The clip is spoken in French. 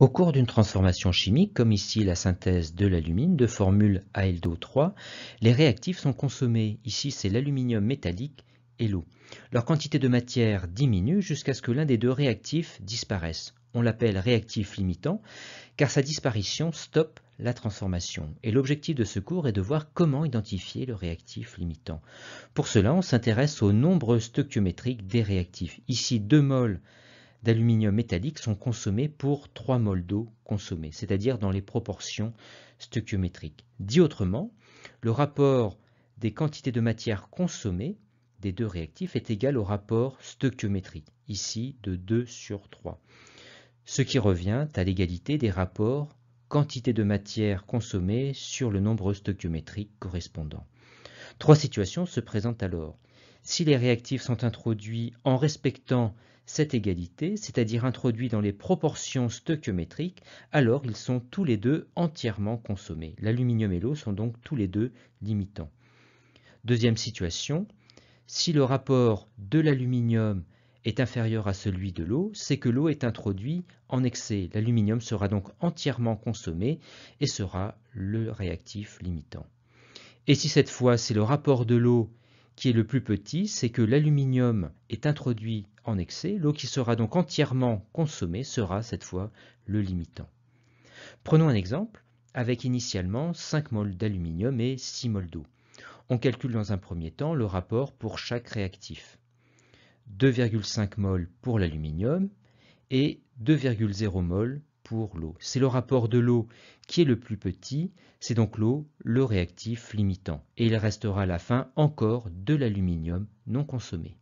Au cours d'une transformation chimique, comme ici la synthèse de l'alumine de formule ALDO3, les réactifs sont consommés. Ici, c'est l'aluminium métallique et l'eau. Leur quantité de matière diminue jusqu'à ce que l'un des deux réactifs disparaisse. On l'appelle réactif limitant, car sa disparition stoppe la transformation. Et l'objectif de ce cours est de voir comment identifier le réactif limitant. Pour cela, on s'intéresse aux nombres stoichiométriques des réactifs. Ici, 2 moles d'aluminium métallique sont consommés pour 3 mol d'eau consommée, c'est-à-dire dans les proportions stoichiométriques. Dit autrement, le rapport des quantités de matière consommées des deux réactifs est égal au rapport stoichiométrique, ici de 2 sur 3, ce qui revient à l'égalité des rapports quantité de matière consommée sur le nombre stoichiométrique correspondant. Trois situations se présentent alors si les réactifs sont introduits en respectant cette égalité, c'est-à-dire introduits dans les proportions stoichiométriques, alors ils sont tous les deux entièrement consommés. L'aluminium et l'eau sont donc tous les deux limitants. Deuxième situation, si le rapport de l'aluminium est inférieur à celui de l'eau, c'est que l'eau est introduite en excès. L'aluminium sera donc entièrement consommé et sera le réactif limitant. Et si cette fois c'est le rapport de l'eau qui est le plus petit, c'est que l'aluminium est introduit en excès, l'eau qui sera donc entièrement consommée sera cette fois le limitant. Prenons un exemple avec initialement 5 mol d'aluminium et 6 mol d'eau. On calcule dans un premier temps le rapport pour chaque réactif. 2,5 mol pour l'aluminium et 2,0 l'aluminium pour l'eau. C'est le rapport de l'eau qui est le plus petit, c'est donc l'eau, le réactif limitant. Et il restera à la fin encore de l'aluminium non consommé.